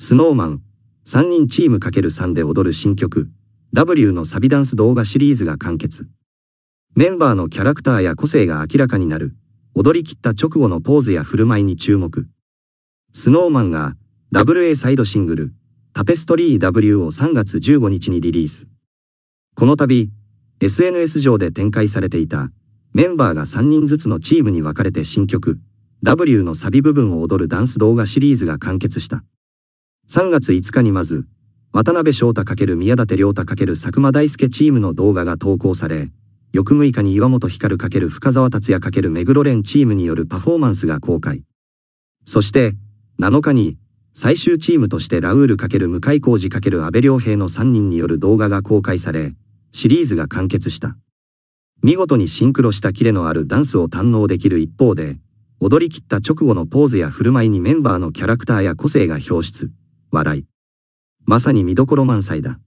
スノーマン、3人チーム ×3 で踊る新曲、W のサビダンス動画シリーズが完結。メンバーのキャラクターや個性が明らかになる、踊り切った直後のポーズや振る舞いに注目。スノーマンが、WA サイドシングル、タペストリー W を3月15日にリリース。この度、SNS 上で展開されていた、メンバーが3人ずつのチームに分かれて新曲、W のサビ部分を踊るダンス動画シリーズが完結した。3月5日にまず、渡辺翔太×宮舘亮太×佐久間大介チームの動画が投稿され、翌6日に岩本光×深沢達也×目黒蓮チームによるパフォーマンスが公開。そして、7日に、最終チームとしてラウール×向井浩二×安倍良平の3人による動画が公開され、シリーズが完結した。見事にシンクロしたキレのあるダンスを堪能できる一方で、踊り切った直後のポーズや振る舞いにメンバーのキャラクターや個性が表出。笑い。まさに見どころ満載だ。